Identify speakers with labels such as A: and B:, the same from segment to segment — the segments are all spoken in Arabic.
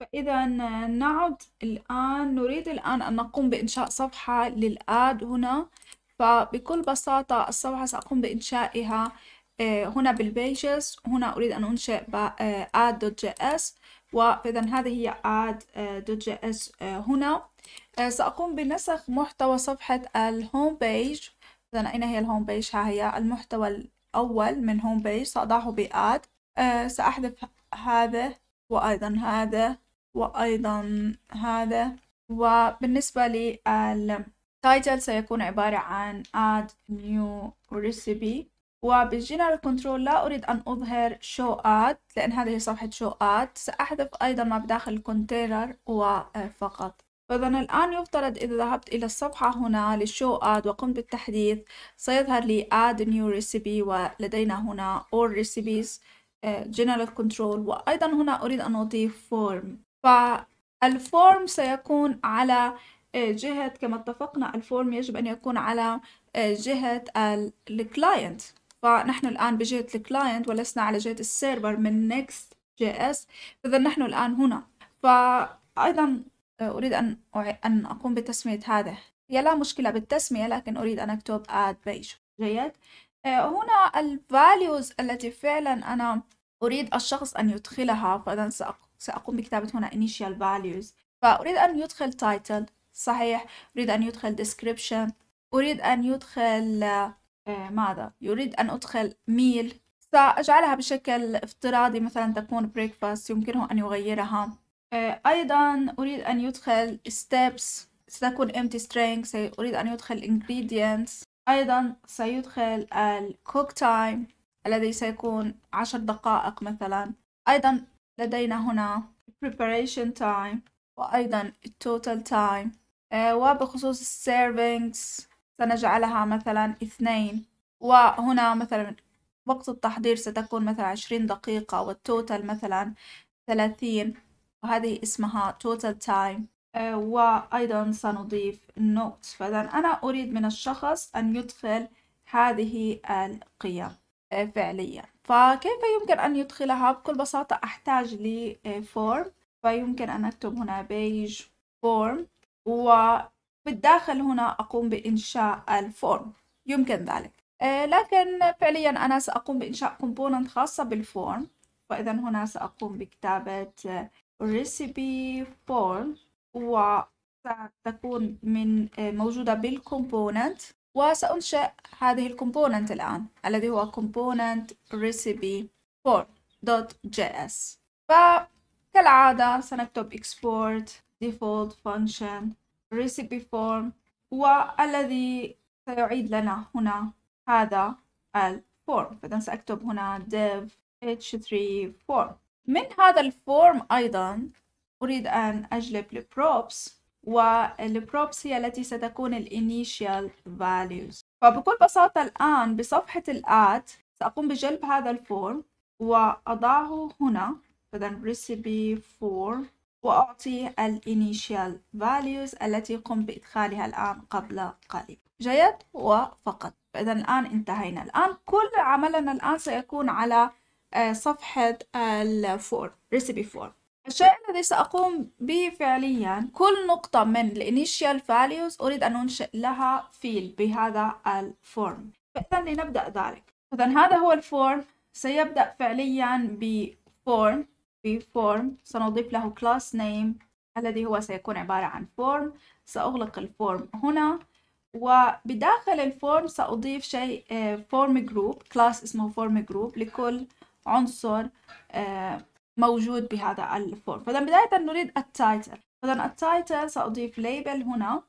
A: فإذا نعد الآن نريد الآن أن نقوم بإنشاء صفحة للآد هنا فبكل بساطة الصفحة سأقوم بإنشائها آه، هنا بالبيجز هنا أريد أن أنشئ آه، اس وإذا هذه هي اس آه، هنا سأقوم بنسخ محتوى صفحة الهوم بيج إذا أين هي الهوم بيج ها هي المحتوى الأول من هوم بيج سأضعه بآد سأحذف هذا وأيضا هذا وأيضا هذا وبالنسبة للتايتل سيكون عبارة عن add new recipe وبالجنرال كنترول لا أريد أن أظهر show add لأن هذه صفحة show add سأحذف أيضا ما بداخل الكونتينر وفقط آه، فإذا الآن يفترض إذا ذهبت إلى الصفحة هنا للشو آد وقمت بالتحديث سيظهر لي آد نيو ريسيبي ولدينا هنا all recipes آه، general control وأيضا هنا أريد أن أضيف form فالفورم سيكون على آه، جهة كما اتفقنا الفورم يجب أن يكون على آه، جهة الكلاينت فنحن الآن بجهة الكلاينت ولسنا على جهة السيرفر من نيكست جي اس إذا نحن الآن هنا فأيضا آه، أريد أن أن أقوم بتسمية هذا هي لا مشكلة بالتسمية لكن أريد أن أكتب add page جيد هنا الفاليوز التي فعلا أنا أريد الشخص أن يدخلها فإذا سأقوم سأقوم بكتابة هنا initial values فأريد أن يدخل title صحيح أريد أن يدخل description أريد أن يدخل آه، ماذا يريد أن أدخل ميل سأجعلها بشكل افتراضي مثلا تكون breakfast يمكنه أن يغيرها آه، أيضا أريد أن يدخل steps ستكون empty string سأريد أن يدخل ingredients أيضا سيدخل ال cook time الذي سيكون عشر دقائق مثلا أيضا لدينا هنا preparation time وأيضا total time آه، وبخصوص servings سنجعلها مثلا اثنين وهنا مثلا وقت التحضير ستكون مثلا عشرين دقيقة والتوتال مثلا ثلاثين وهذه اسمها total time آه، وأيضا سنضيف notes فإذا أنا أريد من الشخص أن يدخل هذه القيم آه، فعليا فكيف يمكن أن يدخلها بكل بساطة أحتاج لفورم آه، فيمكن أن أكتب هنا بيج فورم وبالداخل هنا أقوم بإنشاء الفورم يمكن ذلك آه، لكن فعليا أنا سأقوم بإنشاء كومبوننت خاصة بالفورم فإذا هنا سأقوم بكتابة آه، recipe form وستكون من موجودة بالكومبوننت وسأنشئ هذه الكومبوننت الآن الذي هو component recipe form.js فكالعادة سنكتب export default function recipe form والذي سيعيد لنا هنا هذا الفورم فإذا سأكتب هنا dev h3 form من هذا الفورم أيضا أريد أن أجلب props والبروبسي التي ستكون الانيشال فاليوز فبكل بساطة الآن بصفحة الآت سأقوم بجلب هذا الفورم وأضعه هنا فإذا ريسيبي فورم وأعطي الانيشال فاليوز التي قمت بإدخالها الآن قبل قليل جيد وفقط فإذا الآن انتهينا الآن كل عملنا الآن سيكون على آه، صفحة الفورم ريسيبي فورم الشيء الذي سأقوم به فعليا كل نقطة من initial values أريد أن أنشئ لها فيل بهذا الفورم فإذا لنبدأ ذلك إذا هذا هو الفورم سيبدأ فعليا بفورم بفورم سنضيف له class name الذي هو سيكون عبارة عن فورم سأغلق الفورم هنا وبداخل الفورم سأضيف شيء فورم جروب كلاس اسمه فورم جروب لكل عنصر eh, موجود بهذا الفورم فإذا بداية نريد التايتل فإذا التايتل سأضيف ليبل هنا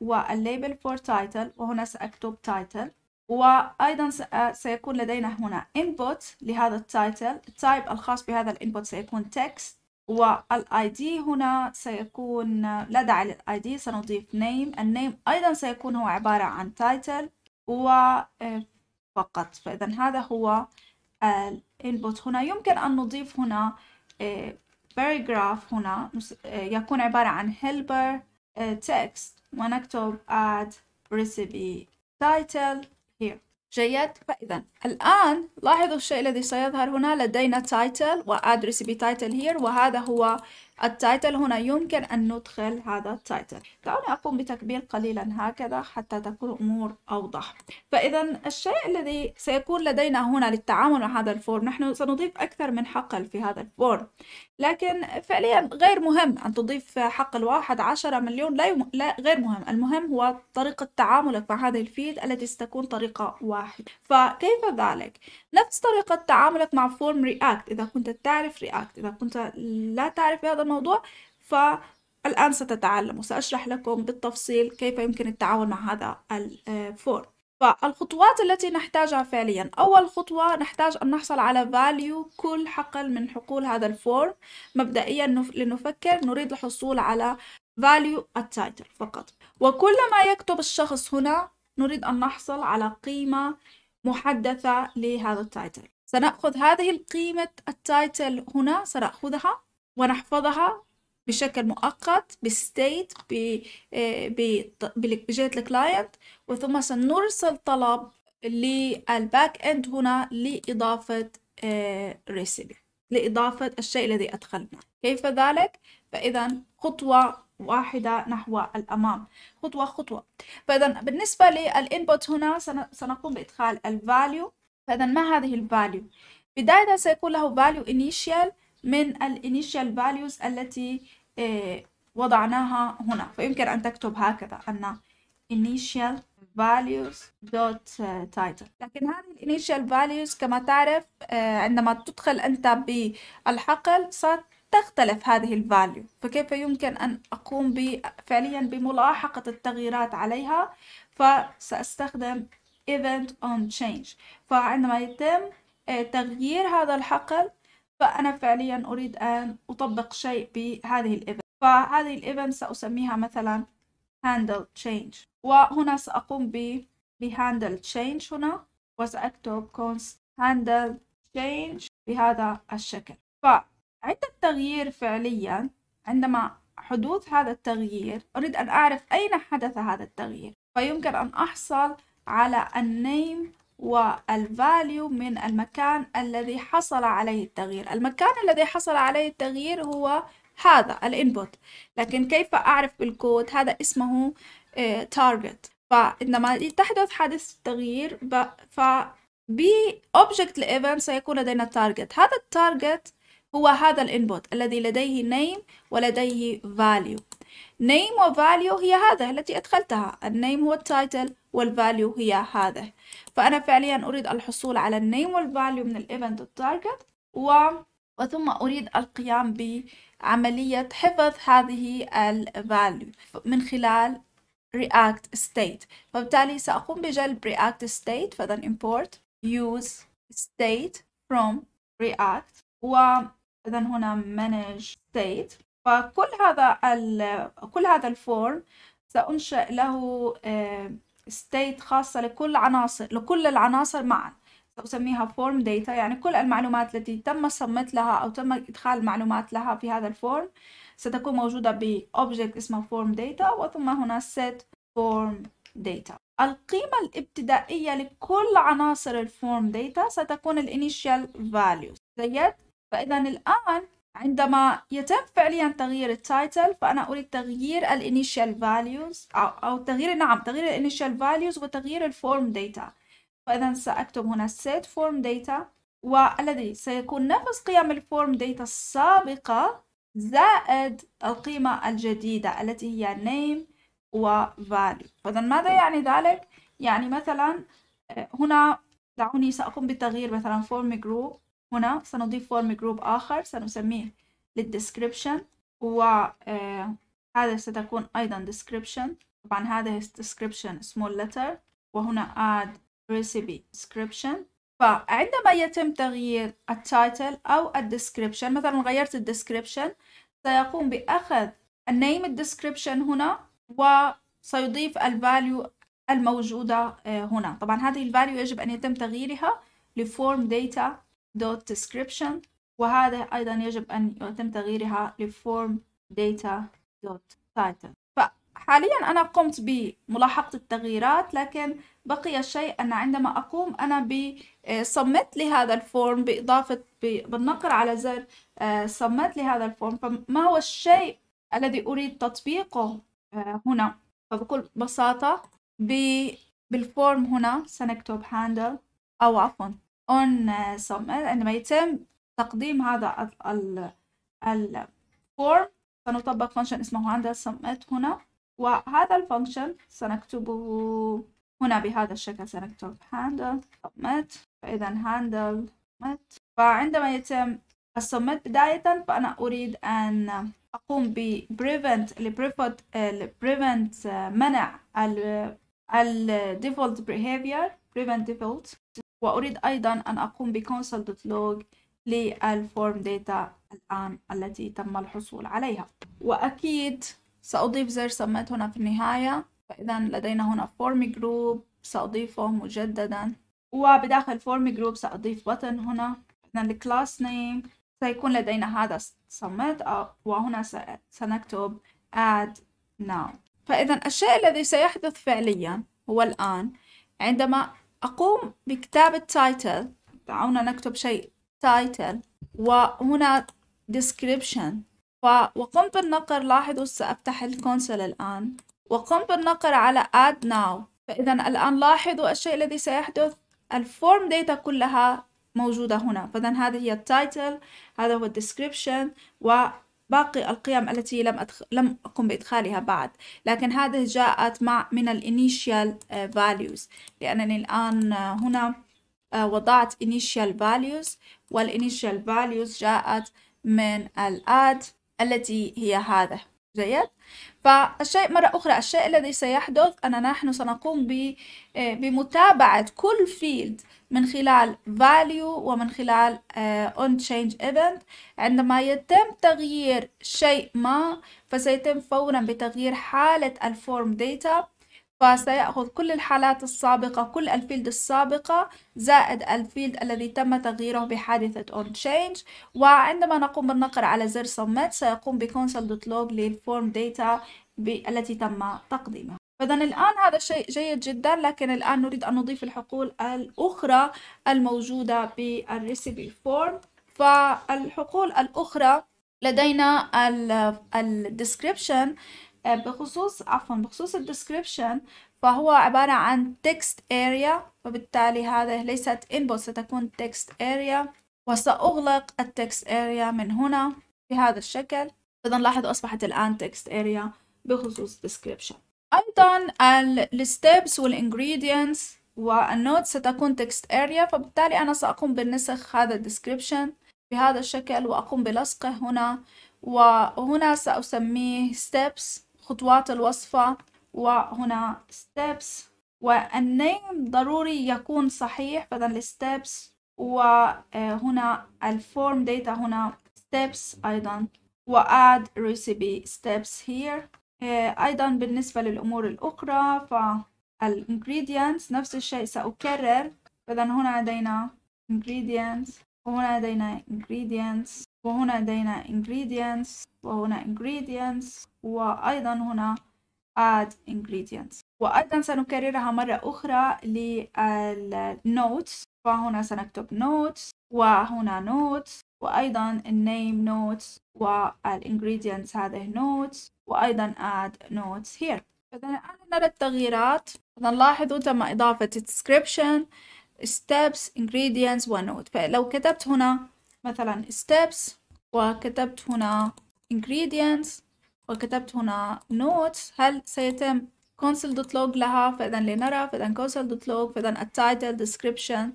A: والليبل فور تايتل وهنا سأكتب تايتل وأيضا آه، سيكون لدينا هنا input لهذا التايتل التايب الخاص بهذا الانبوت سيكون text والاي دي هنا سيكون آه، لا داعي للاي دي سنضيف نيم النيم ايضا سيكون هو عبارة عن تايتل وفقط آه، فاذا هذا هو البوت هنا يمكن أن نضيف هنا آه، paragraph هنا آه، يكون عبارة عن helper آه، text ونكتب add recipe title here جيد فإذا الآن لاحظوا الشيء الذي سيظهر هنا لدينا title و add recipe title here وهذا هو التايتل هنا يمكن أن ندخل هذا التايتل دعوني أقوم بتكبير قليلا هكذا حتى تكون أمور أوضح فإذا الشيء الذي سيكون لدينا هنا للتعامل مع هذا الفورم نحن سنضيف أكثر من حقل في هذا الفورم لكن فعليا غير مهم أن تضيف حقل واحد عشرة مليون لا, يم... لا غير مهم المهم هو طريقة تعاملك مع هذه الفيد التي ستكون طريقة واحدة فكيف ذلك؟ نفس طريقة تعاملك مع فورم رياكت إذا كنت تعرف رياكت إذا كنت لا تعرف هذا الموضوع فالآن ستتعلم وسأشرح لكم بالتفصيل كيف يمكن التعامل مع هذا الفورم آه، فالخطوات التي نحتاجها فعليا أول خطوة نحتاج أن نحصل على value كل حقل من حقول هذا الفورم مبدئيا لنفكر نريد الحصول على value التايتل فقط وكلما يكتب الشخص هنا نريد أن نحصل على قيمة محدثة لهذا التايتل سنأخذ هذه القيمة التايتل هنا سنأخذها ونحفظها بشكل مؤقت بستيت آه، بجهة الكلاينت وثم سنرسل طلب للباك اند هنا لإضافة آه، ريسيبي لإضافة الشيء الذي أدخلناه كيف ذلك؟ فإذا خطوة واحدة نحو الأمام خطوة خطوة فإذا بالنسبة للإنبوت هنا سنقوم بإدخال الفاليو فإذا ما هذه الفاليو؟ بداية سيكون له value initial من الانيشال فاليوز التي آه، وضعناها هنا فيمكن أن تكتب هكذا أن initial values dot آه، title لكن هذه initial values كما تعرف آه، عندما تدخل أنت بالحقل صار تختلف هذه الفاليو فكيف يمكن أن أقوم فعليا بملاحقة التغييرات عليها فسأستخدم event on change فعندما يتم تغيير هذا الحقل فأنا فعليا أريد أن أطبق شيء بهذه الإيفنت فهذه الإيفنت سأسميها مثلا handle change وهنا سأقوم ب handle change هنا وسأكتب const handle change بهذا الشكل فعند التغيير فعليا عندما حدوث هذا التغيير أريد أن أعرف أين حدث هذا التغيير فيمكن أن أحصل على النيم والفاليو من المكان الذي حصل عليه التغيير المكان الذي حصل عليه التغيير هو هذا الانبوت لكن كيف أعرف بالكود هذا اسمه آه، target فعندما تحدث حادث التغيير ف ب object لإيفنت سيكون لدينا target هذا التارجت هو هذا الانبوت الذي لديه name ولديه value name value هي هذا التي أدخلتها name هو title والvalue هي هذا فأنا فعليا أريد الحصول على name والvalue من الايفنت target و... وثم أريد القيام بعملية حفظ هذه value من خلال react state فبالتالي سأقوم بجلب react state فإذا import use state from react وإذا هنا manage state فكل هذا كل هذا الفورم سأنشئ له ستيت آه، خاصة لكل عناصر لكل العناصر معا سأسميها فورم داتا يعني كل المعلومات التي تم صمت لها أو تم إدخال معلومات لها في هذا الفورم ستكون موجودة بأوبجكت اسمه فورم داتا وثم هنا set form data القيمة الابتدائية لكل عناصر الفورم داتا ستكون الانيشال فاليو زيت فإذا الآن عندما يتم فعليا تغيير التايتل فأنا أريد تغيير الانيشال values أو, أو تغيير نعم تغيير الانيشال values وتغيير الفورم داتا فإذا سأكتب هنا set form data والذي سيكون نفس قيم الفورم داتا السابقة زائد القيمة الجديدة التي هي name و value فإذا ماذا يعني ذلك؟ يعني مثلا آه، هنا دعوني سأقوم بتغيير مثلا form group هنا سنضيف فورم جروب آخر سنسميه للديسكريبشن وهذا آه، ستكون أيضا description طبعا هذا description small letter وهنا add recipe description فعندما يتم تغيير التايتل أو الديسكريبشن مثلا غيرت الديسكريبشن سيقوم بأخذ النيم الديسكريبشن هنا وسيضيف الفاليو الموجودة آه، هنا طبعا هذه الفاليو يجب أن يتم تغييرها لفورم داتا دوت description وهذا أيضا يجب أن يتم تغييرها لفورم data دوت title فحاليا أنا قمت بملاحقة التغييرات لكن بقي شيء أن عندما أقوم أنا بسمت آه، لهذا الفورم بإضافة بالنقر على زر صمت آه، لهذا الفورم فما هو الشيء الذي أريد تطبيقه آه، هنا فبكل بساطة بالفورم هنا سنكتب handle أو عفوا on summer عندما يتم تقديم هذا form سنطبق function اسمه under submit هنا وهذا function سنكتبه هنا بهذا الشكل سنكتب handle submit فإذا handle submit فعندما يتم submit بداية فأنا أريد أن أقوم ب prevent ال prevent منع ال ال default behavior prevent default وأريد أيضا أن أقوم بكونسلت لوج للفورم داتا الآن التي تم الحصول عليها وأكيد سأضيف زر سميت هنا في النهاية فإذا لدينا هنا فورم جروب سأضيفه مجددا وبداخل فورم جروب سأضيف بطن هنا إذا الكلاس نيم سيكون لدينا هذا سميت وهنا سنكتب add now فإذا الشيء الذي سيحدث فعليا هو الآن عندما أقوم بكتابة تايتل دعونا نكتب شيء تايتل وهنا ديسكريبشن وقمت بالنقر لاحظوا سأفتح الكونسول الآن وقمت بالنقر على add now فإذا الآن لاحظوا الشيء الذي سيحدث الفورم داتا كلها موجودة هنا فإذا هذه هي التايتل هذا هو الديسكريبشن و باقي القيم التي لم أدخ... لم أقم بإدخالها بعد لكن هذه جاءت مع من الانيشال آه، values لأنني الآن آه، هنا آه، وضعت initial values والinitial values جاءت من الاد التي هي هذا جيد فالشيء مرة أخرى الشيء الذي سيحدث أن نحن سنقوم بمتابعة كل فيلد من خلال value ومن خلال آه, on change event عندما يتم تغيير شيء ما فسيتم فورا بتغيير حالة الفورم داتا فسيأخذ كل الحالات السابقة كل الفيلد السابقة زائد الفيلد الذي تم تغييره بحادثة on change وعندما نقوم بالنقر على زر submit سيقوم بconsole.log للform data التي تم تقديمها فإذا الآن هذا شيء جيد جدا لكن الآن نريد أن نضيف الحقول الأخرى الموجودة بالريسيبي فورم فالحقول الأخرى لدينا الديسكريبشن آه، بخصوص عفوا بخصوص الديسكريبشن فهو عبارة عن text area فبالتالي هذا ليست input ستكون text area وسأغلق التكست area من هنا بهذا الشكل إذا لاحظوا أصبحت الآن text area بخصوص description أيضا الستبس والإنجريدينتس والنوت ستكون تكست اريا فبالتالي أنا سأقوم بالنسخ هذا الديسكريبشن بهذا الشكل وأقوم بلصقه هنا وهنا سأسميه steps خطوات الوصفة وهنا steps والنيم ضروري يكون صحيح فإذا الستبس وهنا الفورم data هنا steps أيضا وأد recipe steps here آه، أيضا بالنسبة للأمور الأخرى فال ingredients نفس الشيء سأكرر إذا هنا لدينا ingredients وهنا لدينا ingredients وهنا لدينا ingredients وهنا ingredients وأيضا هنا add ingredients وأيضا سنكررها مرة أخرى notes فهنا سنكتب notes وهنا notes وأيضا name notes ingredients هذه notes وأيضا add notes here إذا الآن نرى التغييرات إذا لاحظوا تم إضافة description steps ingredients ونوت فلو كتبت هنا مثلا steps وكتبت هنا ingredients وكتبت هنا notes هل سيتم console.log لها فإذا لنرى فإذا console.log فإذا التايتل description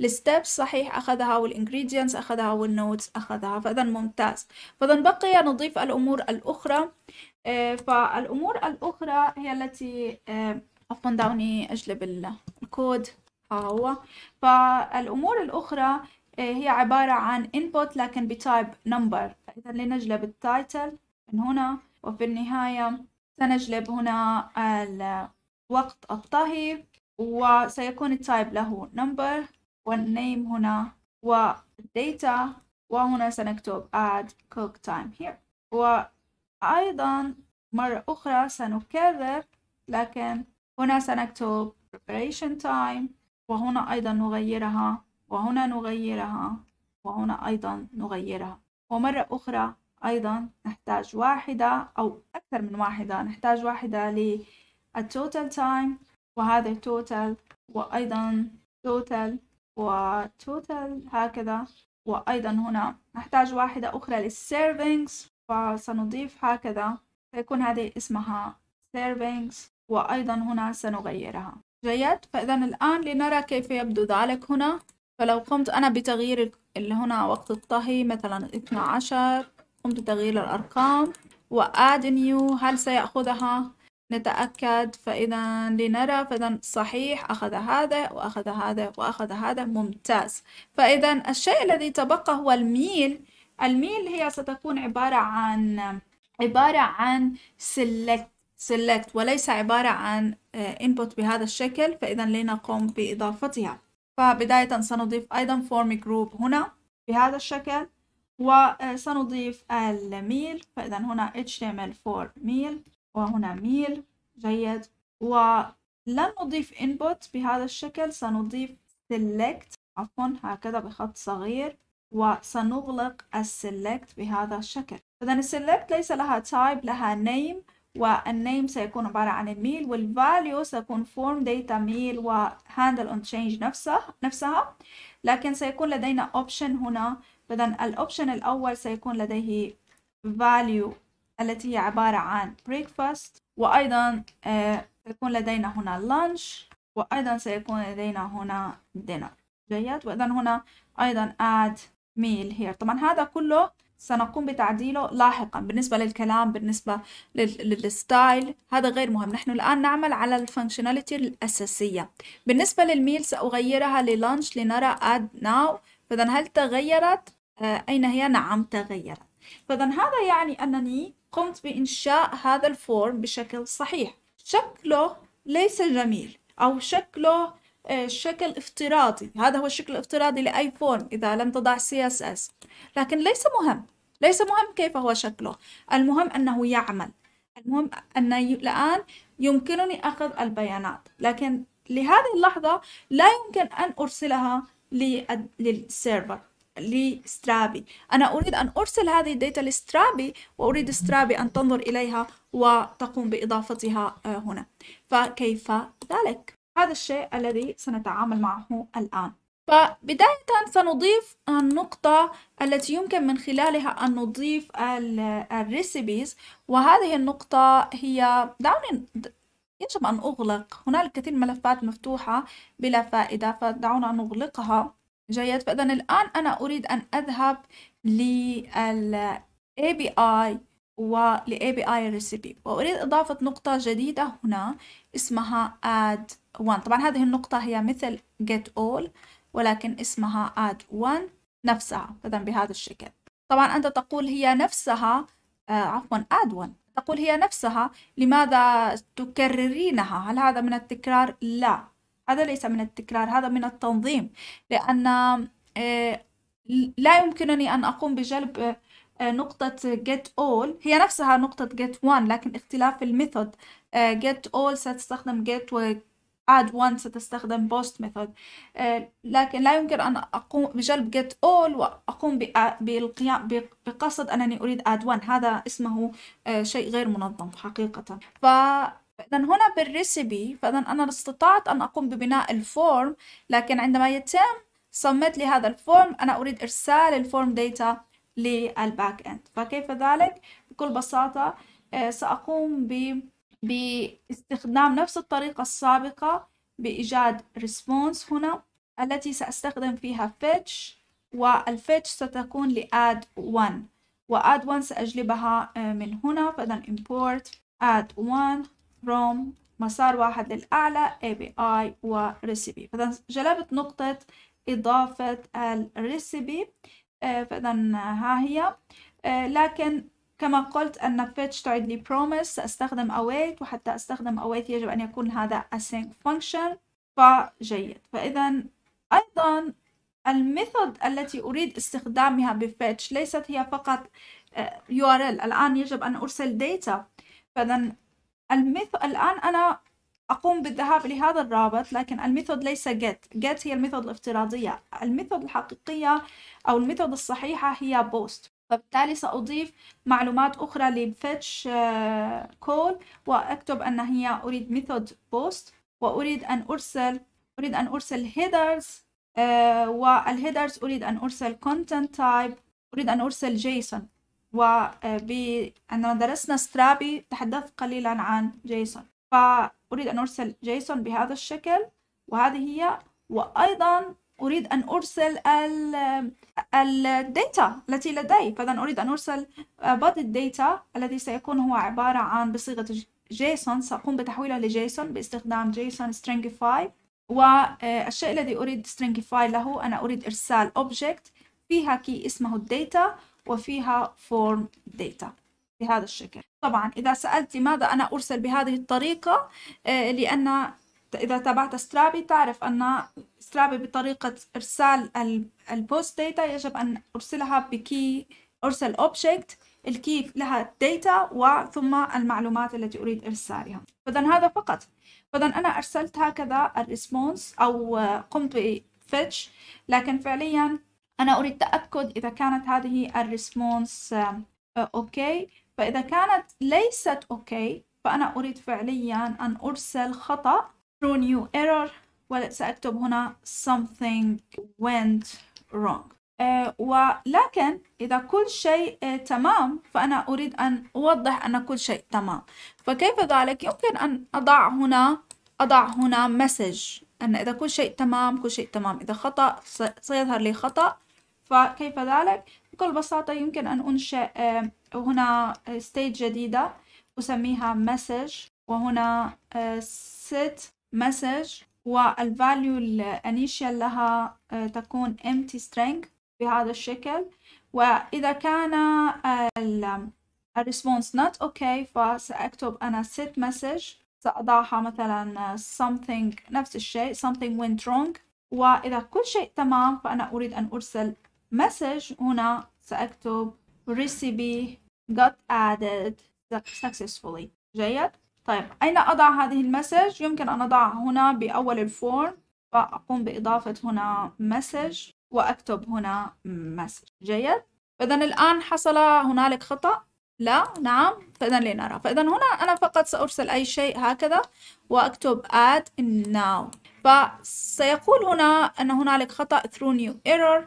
A: الستبس صحيح أخذها والingredients أخذها والnotes أخذها فإذا ممتاز فإذا بقي نضيف الأمور الأخرى آه، فالأمور الأخرى هي التي آه، عفوا دعوني أجلب الكود ها هو فالأمور الأخرى آه، هي عبارة عن input لكن بتايب number فإذا لنجلب التايتل من هنا وفي النهاية سنجلب هنا وقت الطهي وسيكون التايب له number والنيم هنا والداتا وهنا سنكتب add cook time here أيضا مرة أخرى سنكرر لكن هنا سنكتب preparation time وهنا أيضا نغيرها وهنا نغيرها وهنا أيضا نغيرها ومرة أخرى أيضا نحتاج واحدة أو أكثر من واحدة نحتاج واحدة للتوتال time وهذا total وأيضا total وتوتال هكذا وأيضا هنا نحتاج واحدة أخرى للservings فسنضيف هكذا سيكون هذه اسمها servings وأيضا هنا سنغيرها جيد فإذا الآن لنرى كيف يبدو ذلك هنا فلو قمت أنا بتغيير اللي هنا وقت الطهي مثلا 12 قمت بتغيير الأرقام وآد نيو هل سيأخذها نتأكد فإذا لنرى فإذا صحيح أخذ هذا وأخذ هذا وأخذ هذا ممتاز فإذا الشيء الذي تبقى هو الميل الميل هي ستكون عبارة عن عبارة عن select select وليس عبارة عن آه، input بهذا الشكل فإذا لنقوم بإضافتها فبداية سنضيف أيضا form group هنا بهذا الشكل وسنضيف آه، الميل فإذا هنا html for ميل وهنا ميل جيد ولن نضيف input بهذا الشكل سنضيف select عفوا هكذا بخط صغير وسنغلق السلكت بهذا الشكل إذا السلكت ليس لها تايب لها نيم والنيم سيكون عبارة عن الميل والفاليو سيكون فورم داتا ميل وهاندل اون تشينج نفسه نفسها لكن سيكون لدينا اوبشن هنا إذا الاوبشن الأول سيكون لديه فاليو التي هي عبارة عن breakfast وأيضا آه، سيكون لدينا هنا lunch وأيضا سيكون لدينا هنا dinner جيد وإذا هنا أيضا add ميل هير طبعا هذا كله سنقوم بتعديله لاحقا بالنسبة للكلام بالنسبة للستايل هذا غير مهم نحن الآن نعمل على الفانكشناليتي الأساسية بالنسبة للميل سأغيرها للانش لنرى اد ناو فإذا هل تغيرت؟ آه أين هي؟ نعم تغيرت فإذا هذا يعني أنني قمت بإنشاء هذا الفورم بشكل صحيح شكله ليس جميل أو شكله آه، شكل افتراضي هذا هو الشكل الافتراضي لأي فورم إذا لم تضع CSS لكن ليس مهم ليس مهم كيف هو شكله المهم أنه يعمل المهم أن الآن يمكنني أخذ البيانات لكن لهذه اللحظة لا يمكن أن أرسلها للسيرفر لسترابي أنا أريد أن أرسل هذه الداتا لسترابي وأريد سترابي أن تنظر إليها وتقوم بإضافتها آه، هنا فكيف ذلك؟ هذا الشيء الذي سنتعامل معه الآن فبداية سنضيف النقطة التي يمكن من خلالها أن نضيف الريسيبيز وهذه النقطة هي دعوني يجب أن أغلق هنالك كثير ملفات مفتوحة بلا فائدة فدعونا نغلقها جيد فإذا الآن أنا أريد أن أذهب لل API ول API recipe وأريد إضافة نقطة جديدة هنا اسمها add one طبعا هذه النقطة هي مثل get all ولكن اسمها add one نفسها إذا بهذا الشكل طبعا أنت تقول هي نفسها آه عفوا add one تقول هي نفسها لماذا تكررينها هل هذا من التكرار لا هذا ليس من التكرار هذا من التنظيم لأن آه لا يمكنني أن أقوم بجلب آه آه، نقطة get all هي نفسها نقطة get one لكن اختلاف الميثود آه، get all ستستخدم get و add one ستستخدم post method آه، لكن لا يمكن أن أقوم بجلب get all وأقوم بالقيام بقصد أنني أريد add one هذا اسمه شيء غير منظم حقيقة ف فإذا هنا بالريسيبي فإذا أنا استطعت أن أقوم ببناء الفورم لكن عندما يتم صمت لي هذا الفورم أنا أريد إرسال الفورم data للباك اند فكيف ذلك بكل بساطة آه، سأقوم ب باستخدام نفس الطريقة السابقة بإيجاد response هنا التي سأستخدم فيها fetch والfetch ستكون لأد add one 1 add one سأجلبها آه، من هنا فإذا import add one from مسار واحد للأعلى API و recipe فإذا جلبت نقطة إضافة recipe آه، فإذا آه، ها هي آه، لكن كما قلت أن fetch تعد لي promise سأستخدم await وحتى أستخدم await يجب أن يكون هذا async function فجيد فإذا أيضا الميثود التي أريد استخدامها بفيتش ليست هي فقط URL الآن يجب أن أرسل data فإذا الميثود الآن أنا أقوم بالذهاب لهذا الرابط لكن الميثود ليس get get هي الميثود الافتراضية الميثود الحقيقية أو الميثود الصحيحة هي post فبالتالي سأضيف معلومات أخرى لفيتش آه، كول وأكتب أن هي أريد ميثود بوست وأريد أن أرسل أريد أن أرسل headers آه، والهيدرز أريد أن أرسل content type أريد أن أرسل JSON وعندما آه، درسنا سترابي تحدثت قليلا عن JSON فأريد أن أرسل جيسون بهذا الشكل وهذه هي وأيضا أريد أن أرسل الداتا التي لدي فإذا أريد أن أرسل body الداتا الذي سيكون هو عبارة عن بصيغة جيسون سأقوم بتحويله لجيسون باستخدام جيسون سترينجيفاي والشيء الذي أريد سترينجيفاي له أنا أريد إرسال أوبجكت فيها كي اسمه الداتا وفيها فورم داتا بهذا الشكل طبعا إذا سألت لماذا أنا أرسل بهذه الطريقة آه، لأن إذا تابعت سترابي تعرف أن سترابي بطريقة إرسال البوست داتا يجب أن أرسلها بكي أرسل أوبجكت الكي لها داتا وثم المعلومات التي أريد إرسالها فإذا هذا فقط فإذا أنا أرسلت هكذا الريسبونس أو آه، قمت بفتش لكن فعليا أنا أريد تأكد إذا كانت هذه الريسبونس آه، أوكي فإذا كانت ليست أوكي فأنا أريد فعليا أن أرسل خطأ through new error وسأكتب هنا something went wrong أه ولكن إذا كل شيء أه تمام فأنا أريد أن أوضح أن كل شيء تمام فكيف ذلك يمكن أن أضع هنا أضع هنا مسج أن إذا كل شيء تمام كل شيء تمام إذا خطأ سيظهر لي خطأ فكيف ذلك بكل بساطة يمكن أن أنشئ أه هنا ستيج جديدة أسميها مسج وهنا آه، set message والفاليو الانيشال لها آه، تكون empty string بهذا الشكل وإذا كان آه، ال response not okay فسأكتب أنا set message سأضعها مثلا something نفس الشيء something went wrong وإذا كل شيء تمام فأنا أريد أن أرسل message هنا سأكتب recipe got added successfully جيد طيب أين أضع هذه المسج يمكن أن أضعها هنا بأول الفورم فأقوم بإضافة هنا مسج وأكتب هنا مسج جيد إذا الآن حصل هنالك خطأ لا نعم فإذا لنرى فإذا هنا أنا فقط سأرسل أي شيء هكذا وأكتب add now فسيقول هنا أن هنالك خطأ through new error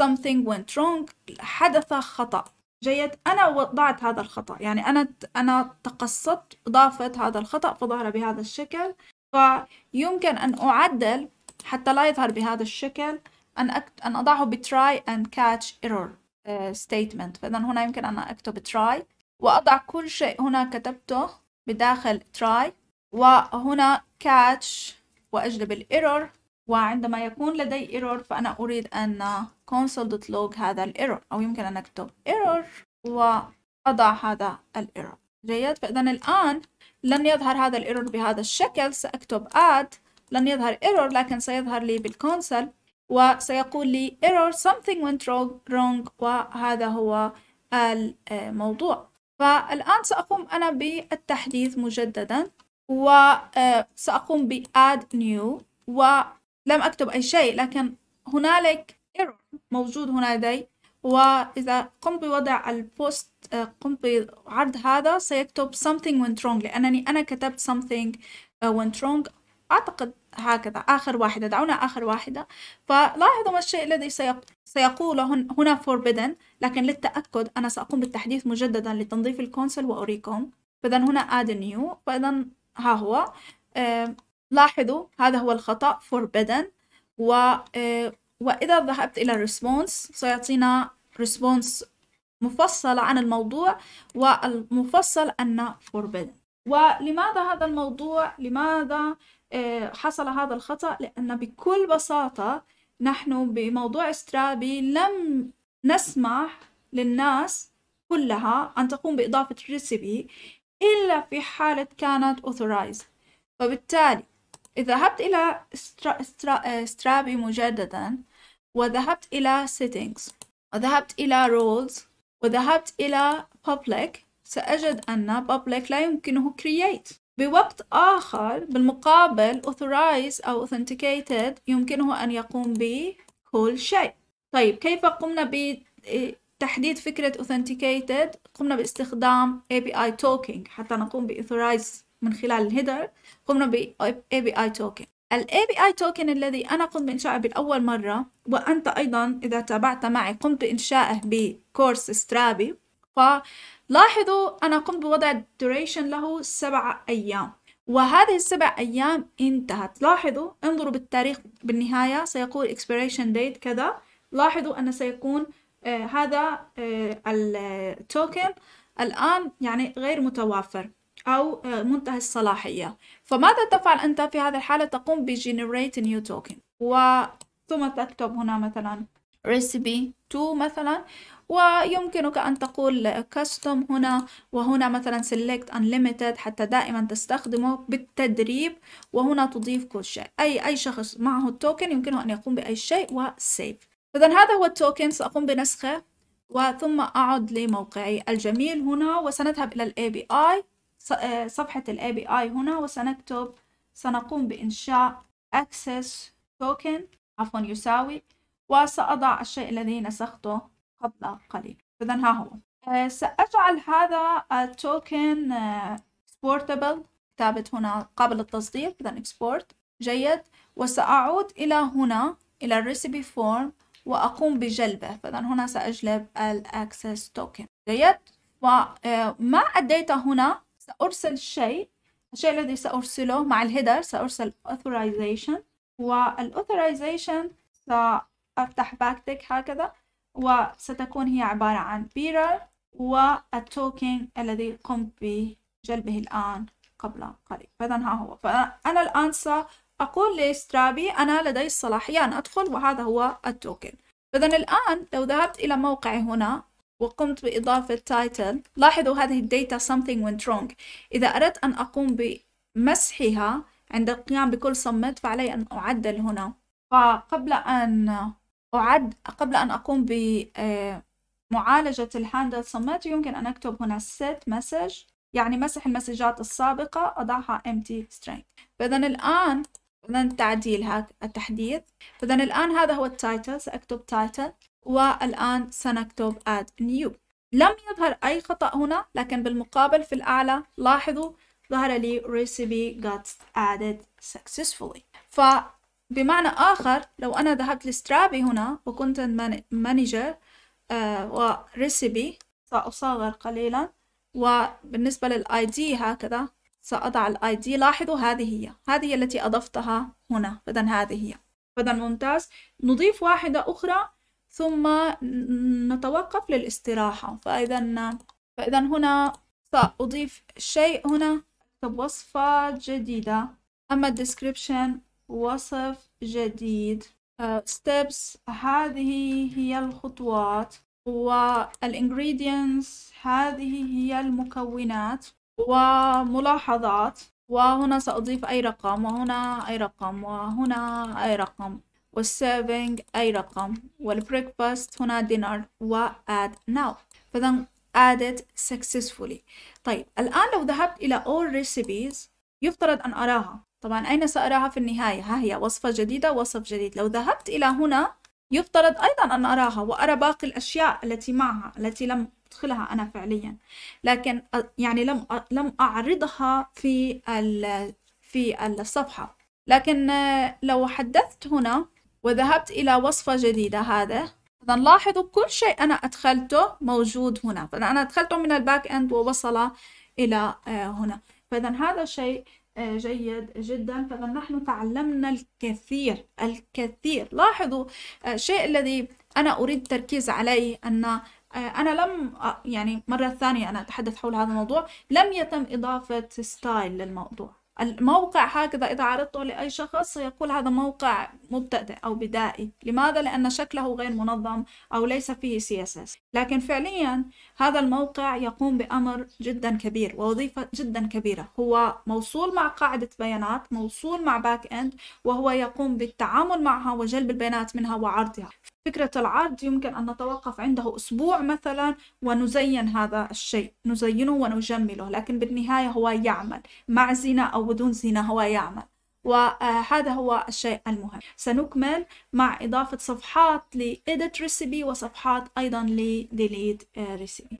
A: something went wrong حدث خطأ جيد أنا وضعت هذا الخطأ يعني أنا أنا تقصدت إضافة هذا الخطأ فظهر بهذا الشكل فيمكن أن أعدل حتى لا يظهر بهذا الشكل أن أكت... أن أضعه ب try and catch error آه، statement فإذا هنا يمكن أن أكتب try وأضع كل شيء هنا كتبته بداخل try وهنا catch وأجلب الايرور وعندما يكون لدي error فأنا أريد أن console.log هذا الإيرور أو يمكن أن أكتب error وأضع هذا الإيرور جيد فإذا الآن لن يظهر هذا الإيرور بهذا الشكل سأكتب add لن يظهر error لكن سيظهر لي بالكونسول وسيقول لي error something went wrong وهذا هو الموضوع فالآن سأقوم أنا بالتحديث مجددا وسأقوم ب add new و لم أكتب أي شيء لكن هنالك error موجود هنا لدي وإذا قمت بوضع البوست آه، قمت بعرض هذا سيكتب something went wrong لأنني أنا كتبت something آه، went wrong أعتقد هكذا آخر واحدة دعونا آخر واحدة فلاحظوا ما الشيء الذي سيقوله هنا forbidden لكن للتأكد أنا سأقوم بالتحديث مجددا لتنظيف الكونسل وأريكم فإذا هنا add new فإذا ها هو لاحظوا هذا هو الخطأ forbidden و آه، وإذا ذهبت إلى response سيعطينا response مفصلة عن الموضوع والمفصل أن forbidden ولماذا هذا الموضوع لماذا آه، حصل هذا الخطأ لأن بكل بساطة نحن بموضوع استرابي لم نسمح للناس كلها أن تقوم بإضافة ريسيبي إلا في حالة كانت authorized فبالتالي ذهبت إلى آه، Strapi مجددا وذهبت إلى Settings وذهبت إلى Roles وذهبت إلى Public سأجد أن Public لا يمكنه Create بوقت آخر بالمقابل Authorize أو Authenticated يمكنه أن يقوم بكل شيء طيب كيف قمنا بتحديد آه، فكرة Authenticated؟ قمنا باستخدام API talking حتى نقوم بAuthorize من خلال الهيدر قمنا ب API token ال API token الذي أنا قمت بإنشائه بالأول مرة وأنت أيضا إذا تابعت معي قمت بإنشائه بكورس سترابي فلاحظوا أنا قمت بوضع duration له سبعة أيام وهذه السبع أيام انتهت لاحظوا انظروا بالتاريخ بالنهاية سيقول expiration date كذا لاحظوا أن سيكون آه هذا آه التوكن الآن يعني غير متوافر أو آه، منتهي الصلاحية فماذا تفعل أنت في هذه الحالة تقوم بـ generate new token و ثم تكتب هنا مثلا recipe 2 مثلا ويمكنك أن تقول custom هنا وهنا مثلا select unlimited حتى دائما تستخدمه بالتدريب وهنا تضيف كل شيء أي أي شخص معه التوكن يمكنه أن يقوم بأي شيء و save إذا هذا هو التوكن سأقوم بنسخه وثم أعد لموقعي الجميل هنا وسنذهب إلى الـ API آه، صفحة الـ API هنا وسنكتب سنقوم بإنشاء access token عفوا يساوي وسأضع الشيء الذي نسخته قبل قليل إذا ها هو آه، سأجعل هذا التوكن آه، exportable كتبت هنا قبل التصدير إذا export جيد وسأعود إلى هنا إلى Recipe فورم وأقوم بجلبه فإذا هنا سأجلب الأكسس توكن جيد وما أديته هنا سأرسل الشيء الشيء الذي سأرسله مع الهيدر سأرسل authorization والauthorization سأفتح باكتك هكذا وستكون هي عبارة عن بيرر والتوكن الذي قمت بجلبه الآن قبل قليل فإذا ها هو فأنا الآن سأقول لسترابي أنا لدي الصلاحية أن أدخل وهذا هو التوكن فإذا الآن لو ذهبت إلى موقعي هنا وقمت بإضافة title لاحظوا هذه الداتا something went wrong إذا أردت أن أقوم بمسحها عند القيام بكل صمت فعلي أن أعدل هنا فقبل أن أعد قبل أن أقوم بمعالجة الهاندل صمت يمكن أن أكتب هنا set message يعني مسح المسجات السابقة أضعها empty string فإذا الآن فإذا التعديل هذا التحديث فإذا الآن هذا هو التايتل سأكتب تايتل والآن سنكتب add new لم يظهر أي خطأ هنا لكن بالمقابل في الأعلى لاحظوا ظهر لي recipe got added successfully فبمعنى آخر لو أنا ذهبت لسترابي هنا وكنت manager آه، و وريسيبي سأصغر قليلا وبالنسبة للاي دي هكذا سأضع الاي دي لاحظوا هذه هي هذه التي أضفتها هنا إذا هذه هي إذا ممتاز نضيف واحدة أخرى ثم نتوقف للاستراحة فإذا فإذا هنا سأضيف شيء هنا أكتب وصفة جديدة أما description وصف جديد uh, steps هذه هي الخطوات والingredients هذه هي المكونات وملاحظات وهنا سأضيف أي رقم وهنا أي رقم وهنا أي رقم والسيرفينج أي رقم والبريكفاست هنا دينار وأد ناو فإذا added successfully طيب الآن لو ذهبت إلى all recipes يفترض أن أراها طبعا أين سأراها في النهاية ها هي وصفة جديدة وصف جديد لو ذهبت إلى هنا يفترض أيضا أن أراها وأرى باقي الأشياء التي معها التي لم أدخلها أنا فعليا لكن يعني لم لم أعرضها في في الصفحة لكن آه، لو حدثت هنا وذهبت إلى وصفة جديدة هذا إذا لاحظوا كل شيء أنا أدخلته موجود هنا فأنا أنا أدخلته من الباك أند ووصل إلى آه، هنا فإذا هذا شيء آه، جيد جدا فإذا نحن تعلمنا الكثير الكثير لاحظوا الشيء آه، الذي أنا أريد التركيز عليه أن أنا لم يعني مرة ثانية أنا أتحدث حول هذا الموضوع لم يتم إضافة ستايل للموضوع الموقع هكذا إذا عرضته لأي شخص سيقول هذا موقع مبتدئ أو بدائي لماذا؟ لأن شكله غير منظم أو ليس فيه CSS لكن فعليا هذا الموقع يقوم بأمر جدا كبير ووظيفة جدا كبيرة هو موصول مع قاعدة بيانات موصول مع باك إند وهو يقوم بالتعامل معها وجلب البيانات منها وعرضها فكرة العرض يمكن أن نتوقف عنده أسبوع مثلا ونزين هذا الشيء نزينه ونجمله لكن بالنهاية هو يعمل مع زنا أو بدون زنا هو يعمل وهذا هو الشيء المهم سنكمل مع إضافة صفحات لإيديت ريسيبي وصفحات أيضا لديليت ريسيبي